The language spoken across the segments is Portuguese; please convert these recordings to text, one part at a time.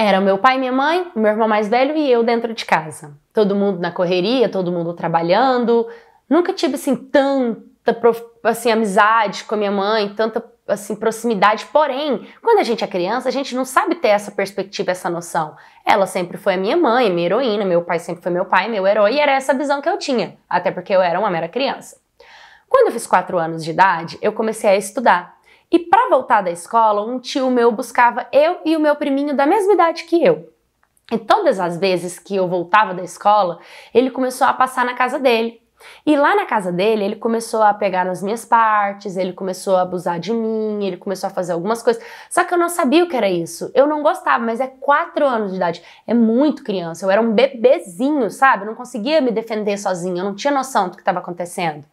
Era meu pai, minha mãe, meu irmão mais velho e eu dentro de casa. Todo mundo na correria, todo mundo trabalhando. Nunca tive assim tanta assim amizade com a minha mãe, tanta assim proximidade. Porém, quando a gente é criança, a gente não sabe ter essa perspectiva, essa noção. Ela sempre foi a minha mãe, minha heroína, meu pai sempre foi meu pai, meu herói, e era essa visão que eu tinha, até porque eu era uma mera criança. Quando eu fiz 4 anos de idade, eu comecei a estudar. E para voltar da escola, um tio meu buscava eu e o meu priminho da mesma idade que eu. E todas as vezes que eu voltava da escola, ele começou a passar na casa dele. E lá na casa dele, ele começou a pegar nas minhas partes, ele começou a abusar de mim, ele começou a fazer algumas coisas. Só que eu não sabia o que era isso. Eu não gostava, mas é 4 anos de idade. É muito criança. Eu era um bebezinho, sabe? Eu não conseguia me defender sozinha, eu não tinha noção do que estava acontecendo.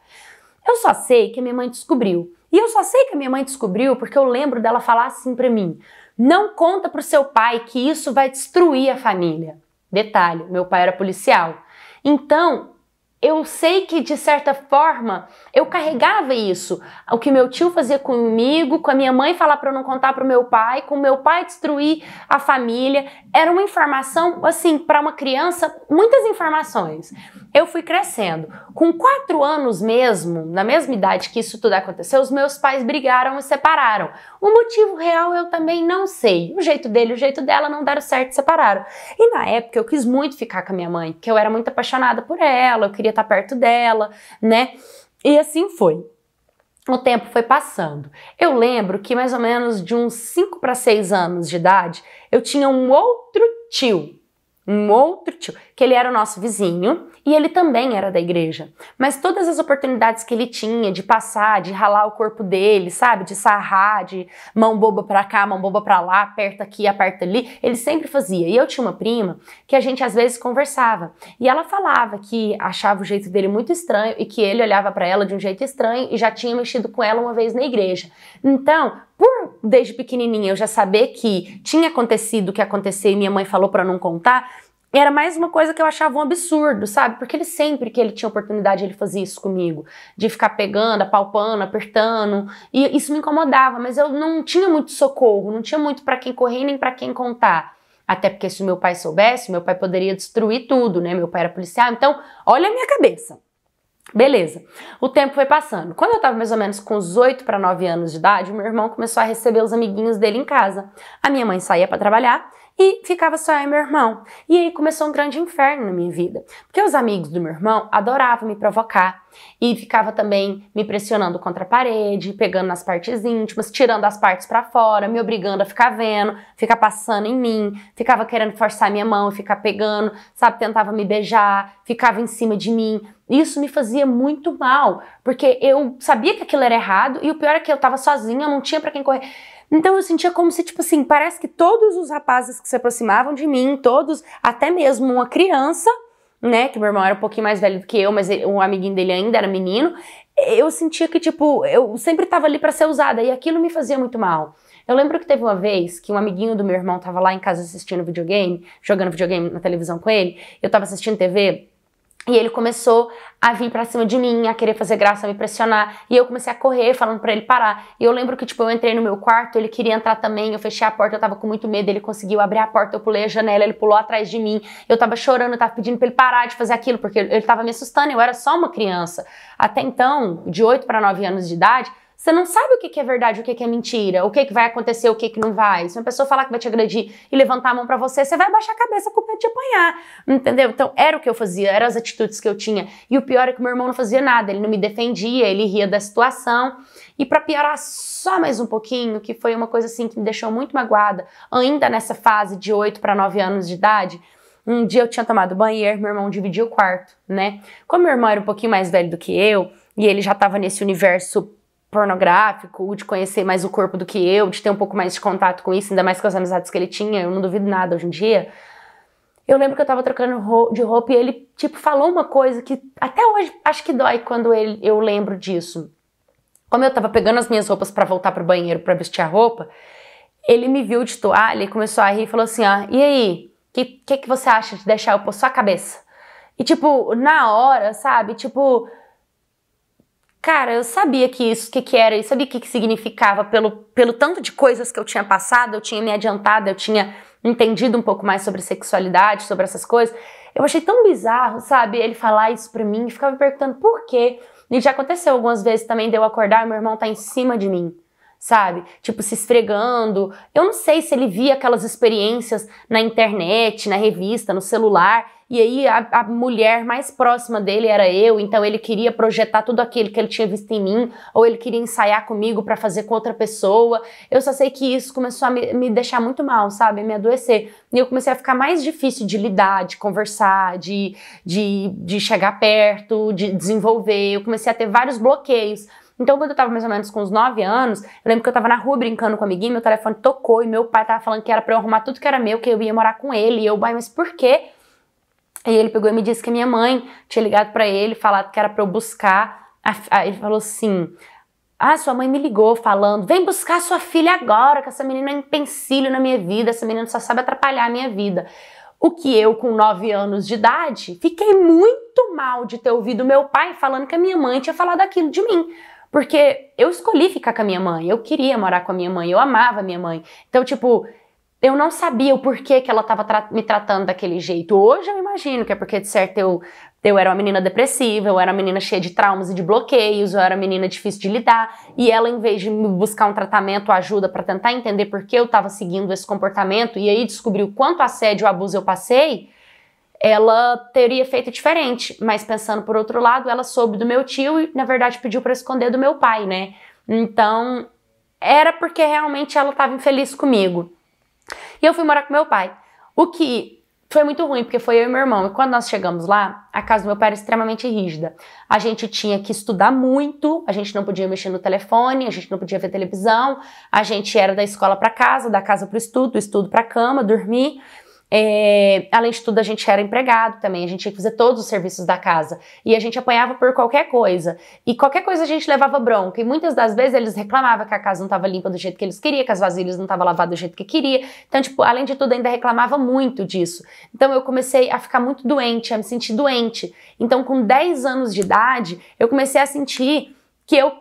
Eu só sei que minha mãe descobriu e eu só sei que a minha mãe descobriu porque eu lembro dela falar assim para mim: "Não conta pro seu pai que isso vai destruir a família". Detalhe, meu pai era policial. Então, eu sei que de certa forma eu carregava isso. O que meu tio fazia comigo, com a minha mãe falar para eu não contar para o meu pai, com o meu pai destruir a família, era uma informação assim para uma criança, muitas informações. Eu fui crescendo. Com quatro anos mesmo, na mesma idade que isso tudo aconteceu, os meus pais brigaram e separaram. O motivo real eu também não sei. O jeito dele, o jeito dela não deram certo e separaram. E na época eu quis muito ficar com a minha mãe, porque eu era muito apaixonada por ela, eu queria estar tá perto dela, né? E assim foi. O tempo foi passando. Eu lembro que mais ou menos de uns 5 para 6 anos de idade, eu tinha um outro tio, um outro tio que ele era o nosso vizinho e ele também era da igreja. Mas todas as oportunidades que ele tinha de passar, de ralar o corpo dele, sabe? De sarrar, de mão boba pra cá, mão boba pra lá, aperta aqui, aperta ali, ele sempre fazia. E eu tinha uma prima que a gente às vezes conversava e ela falava que achava o jeito dele muito estranho e que ele olhava para ela de um jeito estranho e já tinha mexido com ela uma vez na igreja. Então, por desde pequenininha eu já saber que tinha acontecido o que aconteceu e minha mãe falou para não contar, era mais uma coisa que eu achava um absurdo, sabe? Porque ele sempre que ele tinha oportunidade, ele fazia isso comigo. De ficar pegando, apalpando, apertando. E isso me incomodava, mas eu não tinha muito socorro, não tinha muito para quem correr nem para quem contar. Até porque se meu pai soubesse, meu pai poderia destruir tudo, né? Meu pai era policial. Então, olha a minha cabeça. Beleza. O tempo foi passando. Quando eu tava mais ou menos com os 8 para 9 anos de idade, meu irmão começou a receber os amiguinhos dele em casa. A minha mãe saía para trabalhar e ficava só eu e meu irmão. E aí começou um grande inferno na minha vida, porque os amigos do meu irmão adoravam me provocar e ficava também me pressionando contra a parede, pegando nas partes íntimas, tirando as partes para fora, me obrigando a ficar vendo, ficar passando em mim, ficava querendo forçar minha mão, ficar pegando, sabe, tentava me beijar, ficava em cima de mim. Isso me fazia muito mal, porque eu sabia que aquilo era errado e o pior é que eu tava sozinha, não tinha para quem correr. Então eu sentia como se, tipo assim, parece que todos os rapazes que se aproximavam de mim, todos, até mesmo uma criança, né? Que meu irmão era um pouquinho mais velho do que eu, mas o um amiguinho dele ainda era menino. Eu sentia que, tipo, eu sempre tava ali para ser usada e aquilo me fazia muito mal. Eu lembro que teve uma vez que um amiguinho do meu irmão tava lá em casa assistindo videogame, jogando videogame na televisão com ele, eu tava assistindo TV. E ele começou a vir para cima de mim, a querer fazer graça, a me pressionar. E eu comecei a correr, falando para ele parar. E eu lembro que, tipo, eu entrei no meu quarto, ele queria entrar também, eu fechei a porta, eu tava com muito medo, ele conseguiu abrir a porta, eu pulei a janela, ele pulou atrás de mim. Eu tava chorando, eu tava pedindo pra ele parar de fazer aquilo, porque ele tava me assustando, eu era só uma criança. Até então, de 8 para 9 anos de idade, você não sabe o que é verdade, o que é mentira, o que vai acontecer, o que não vai. Se uma pessoa falar que vai te agredir e levantar a mão para você, você vai baixar a cabeça com medo de apanhar, entendeu? Então era o que eu fazia, eram as atitudes que eu tinha. E o pior é que meu irmão não fazia nada, ele não me defendia, ele ria da situação. E para piorar só mais um pouquinho, que foi uma coisa assim que me deixou muito magoada, ainda nessa fase de 8 para 9 anos de idade, um dia eu tinha tomado banheiro, meu irmão dividia o quarto, né? Como meu irmão era um pouquinho mais velho do que eu, e ele já estava nesse universo pornográfico, de conhecer mais o corpo do que eu, de ter um pouco mais de contato com isso, ainda mais com as amizades que ele tinha, eu não duvido nada hoje em dia. Eu lembro que eu tava trocando de roupa e ele, tipo, falou uma coisa que até hoje acho que dói quando ele, eu lembro disso. Como eu tava pegando as minhas roupas para voltar pro banheiro para vestir a roupa, ele me viu de toalha e começou a rir e falou assim: ó, e aí, o que, que, que, você acha de deixar eu pôr a cabeça? E, tipo, na hora, sabe? Tipo, Cara, eu sabia que isso, o que, que era, eu sabia o que, que significava pelo, pelo tanto de coisas que eu tinha passado, eu tinha me adiantado, eu tinha entendido um pouco mais sobre sexualidade, sobre essas coisas. Eu achei tão bizarro, sabe, ele falar isso pra mim, ficava me perguntando por quê. E já aconteceu algumas vezes também de eu acordar e meu irmão tá em cima de mim sabe? Tipo, se esfregando. Eu não sei se ele via aquelas experiências na internet, na revista, no celular, e aí a, a, mulher mais próxima dele era eu, então ele queria projetar tudo aquilo que ele tinha visto em mim, ou ele queria ensaiar comigo para fazer com outra pessoa. Eu só sei que isso começou a me, me deixar muito mal, sabe? Me adoecer. E eu comecei a ficar mais difícil de lidar, de conversar, de, de, de chegar perto, de desenvolver. Eu comecei a ter vários bloqueios. Então, quando eu tava mais ou menos com uns 9 anos, eu lembro que eu tava na rua brincando com a amiguinho, meu telefone tocou e meu pai tava falando que era pra eu arrumar tudo que era meu, que eu ia morar com ele. E eu, pai, mas por quê? E ele pegou e me disse que a minha mãe tinha ligado para ele, falado que era para eu buscar. Ele falou assim: Ah, sua mãe me ligou falando, vem buscar sua filha agora, que essa menina é um empecilho na minha vida, essa menina só sabe atrapalhar a minha vida. O que eu, com 9 anos de idade, fiquei muito mal de ter ouvido meu pai falando que a minha mãe tinha falado aquilo de mim. Porque eu escolhi ficar com a minha mãe, eu queria morar com a minha mãe, eu amava a minha mãe. Então, tipo, eu não sabia o porquê que ela estava tra me tratando daquele jeito. Hoje eu imagino que é porque, de certo, eu, eu era uma menina depressiva, eu era uma menina cheia de traumas e de bloqueios, eu era uma menina difícil de lidar. E ela, em vez de me buscar um tratamento, ajuda para tentar entender por que eu estava seguindo esse comportamento e aí descobriu quanto assédio e abuso eu passei, ela teria feito diferente. Mas pensando por outro lado, ela soube do meu tio e, na verdade, pediu para esconder do meu pai, né? Então, era porque realmente ela estava infeliz comigo. E eu fui morar com meu pai. O que foi muito ruim, porque foi eu e meu irmão. E quando nós chegamos lá, a casa do meu pai era extremamente rígida. A gente tinha que estudar muito, a gente não podia mexer no telefone, a gente não podia ver televisão, a gente era da escola para casa, da casa para o estudo, do estudo para cama, dormir. É, além de tudo, a gente era empregado também, a gente tinha que fazer todos os serviços da casa. E a gente apanhava por qualquer coisa. E qualquer coisa a gente levava bronca. E muitas das vezes eles reclamavam que a casa não estava limpa do jeito que eles queriam, que as vasilhas não estavam lavadas do jeito que queria. Então, tipo, além de tudo, ainda reclamava muito disso. Então, eu comecei a ficar muito doente, a me sentir doente. Então, com 10 anos de idade, eu comecei a sentir que eu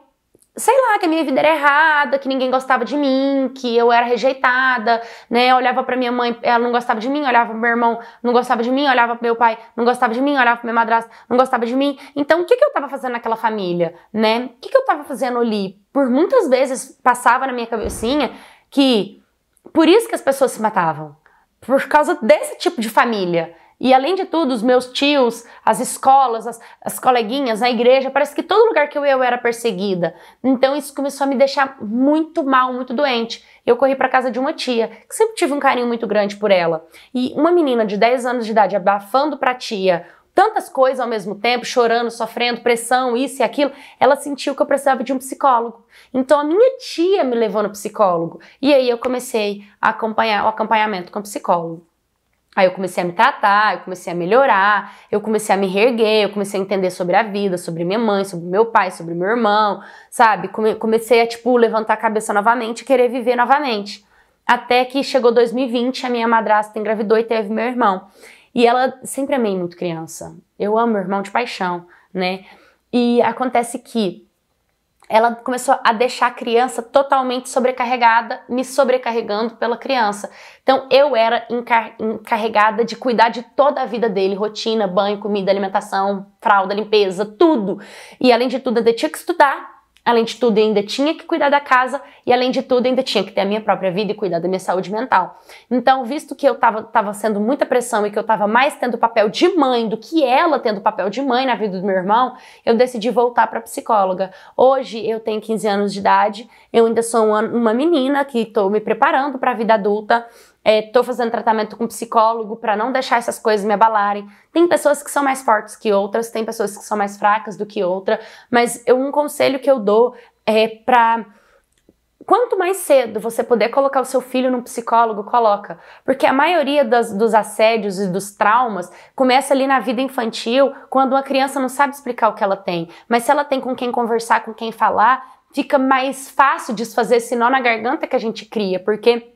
sei lá, que a minha vida era errada, que ninguém gostava de mim, que eu era rejeitada, né? Eu olhava para minha mãe, ela não gostava de mim, olhava pro meu irmão, não gostava de mim, olhava pro meu pai, não gostava de mim, olhava pro meu madrasto, não gostava de mim. Então, o que, que eu tava fazendo naquela família, né? O que, que eu tava fazendo ali? Por muitas vezes passava na minha cabecinha que por isso que as pessoas se matavam, por causa desse tipo de família. E além de tudo, os meus tios, as escolas, as, as coleguinhas, a igreja, parece que todo lugar que eu ia eu era perseguida. Então isso começou a me deixar muito mal, muito doente. Eu corri para casa de uma tia, que sempre tive um carinho muito grande por ela. E uma menina de 10 anos de idade abafando para tia tantas coisas ao mesmo tempo, chorando, sofrendo, pressão, isso e aquilo, ela sentiu que eu precisava de um psicólogo. Então a minha tia me levou no psicólogo. E aí eu comecei a acompanhar o acompanhamento com o psicólogo. Aí eu comecei a me tratar, eu comecei a melhorar, eu comecei a me reerguer, eu comecei a entender sobre a vida, sobre minha mãe, sobre meu pai, sobre meu irmão, sabe? Come comecei a, tipo, levantar a cabeça novamente e querer viver novamente. Até que chegou 2020, a minha madrasta engravidou e teve meu irmão. E ela sempre amei muito criança. Eu amo meu irmão de paixão, né? E acontece que ela começou a deixar a criança totalmente sobrecarregada, me sobrecarregando pela criança. Então eu era encar encarregada de cuidar de toda a vida dele: rotina, banho, comida, alimentação, fralda, limpeza, tudo. E além de tudo, eu tinha que estudar, Além de tudo, ainda tinha que cuidar da casa e, além de tudo, ainda tinha que ter a minha própria vida e cuidar da minha saúde mental. Então, visto que eu estava sendo muita pressão e que eu estava mais tendo papel de mãe do que ela tendo papel de mãe na vida do meu irmão, eu decidi voltar para psicóloga. Hoje eu tenho 15 anos de idade, eu ainda sou uma, uma menina que estou me preparando para a vida adulta Estou é, fazendo tratamento com psicólogo para não deixar essas coisas me abalarem. Tem pessoas que são mais fortes que outras, tem pessoas que são mais fracas do que outra, mas eu, um conselho que eu dou é para quanto mais cedo você puder colocar o seu filho num psicólogo, coloca. Porque a maioria das, dos assédios e dos traumas começa ali na vida infantil, quando uma criança não sabe explicar o que ela tem. Mas se ela tem com quem conversar, com quem falar, fica mais fácil desfazer esse nó na garganta que a gente cria, porque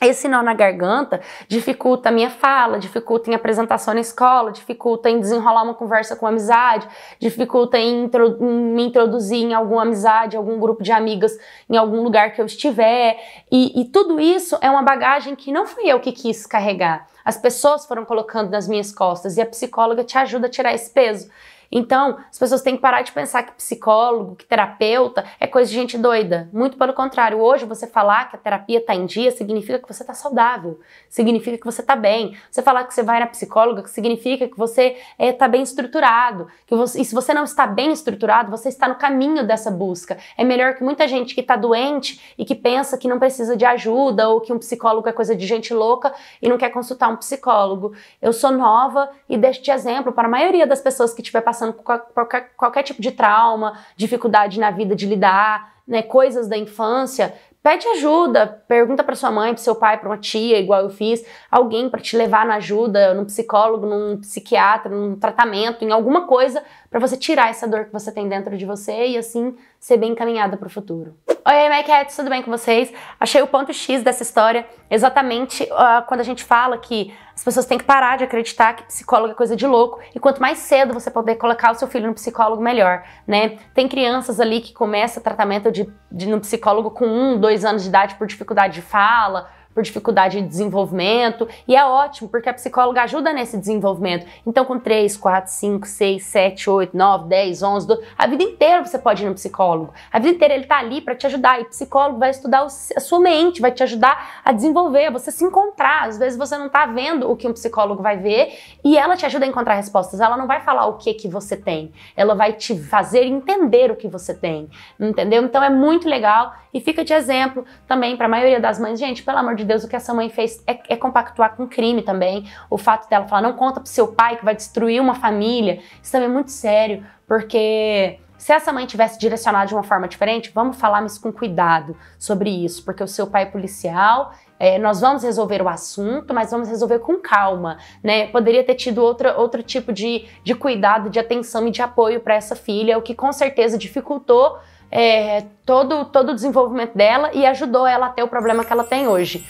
esse nó na garganta dificulta a minha fala, dificulta em apresentação na escola, dificulta em desenrolar uma conversa com amizade, dificulta em, intro, em, me introduzir em alguma amizade, algum grupo de amigas, em algum lugar que eu estiver. E, e tudo isso é uma bagagem que não fui eu que quis carregar. As pessoas foram colocando nas minhas costas e a psicóloga te ajuda a tirar esse peso. Então, as pessoas têm que parar de pensar que psicólogo, que terapeuta é coisa de gente doida. Muito pelo contrário, hoje você falar que a terapia está em dia significa que você está saudável, significa que você está bem. Você falar que você vai na psicóloga significa que você está eh, é, bem estruturado. Que você, e se você não está bem estruturado, você está no caminho dessa busca. É melhor que muita gente que está doente e que pensa que não precisa de ajuda ou que um psicólogo é coisa de gente louca e não quer consultar um psicólogo. Eu sou nova e deixo de exemplo para a maioria das pessoas que tiver passando passando por qualquer, qualquer tipo de trauma, dificuldade na vida de lidar, né, coisas da infância, pede ajuda, pergunta para sua mãe, para seu pai, para uma tia, igual eu fiz, alguém para te levar na ajuda, num psicólogo, num psiquiatra, num tratamento, em alguma coisa para você tirar essa dor que você tem dentro de você e assim ser bem encaminhada para o futuro. Oi, MyCats, tudo bem com vocês? Achei o ponto X dessa história exatamente uh, quando a gente fala que as pessoas têm que parar de acreditar que psicólogo é coisa de louco e quanto mais cedo você puder colocar o seu filho no psicólogo, melhor, né? Tem crianças ali que começam tratamento de, de no psicólogo com um, dois anos de idade por dificuldade de fala, por dificuldade de desenvolvimento, e é ótimo, porque a psicóloga ajuda nesse desenvolvimento. Então, com 3, 4, 5, 6, 7, 8, 9, 10, 11, 12, a vida inteira você pode ir no psicólogo. A vida inteira ele está ali para te ajudar, e o psicólogo vai estudar a sua mente, vai te ajudar a desenvolver, a você se encontrar. Às vezes você não está vendo o que um psicólogo vai ver, e ela te ajuda a encontrar respostas. Ela não vai falar o que que você tem, ela vai te fazer entender o que você tem, entendeu? Então é muito legal e fica de exemplo também para a maioria das mães, gente, pelo amor de Deus, o que essa mãe fez é, é compactuar com crime também. O fato dela falar, não conta pro seu pai que vai destruir uma família, isso também é muito sério, porque se essa mãe tivesse direcionado de uma forma diferente, vamos falar isso com cuidado sobre isso, porque o seu pai é policial, é, nós vamos resolver o assunto, mas vamos resolver com calma, né? Poderia ter tido outra, outro tipo de, de cuidado, de atenção e de apoio para essa filha, o que com certeza dificultou é, todo, todo o desenvolvimento dela e ajudou ela a ter o problema que ela tem hoje.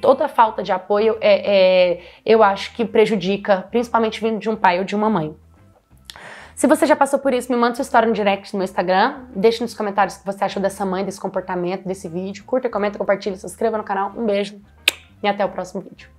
Toda falta de apoio, é, é, eu acho que prejudica, principalmente vindo de um pai ou de uma mãe. Se você já passou por isso, me manda sua história no direct no meu Instagram. Deixe nos comentários o que você achou dessa mãe, desse comportamento, desse vídeo. Curta, comenta, compartilha, se inscreva no canal. Um beijo e até o próximo vídeo.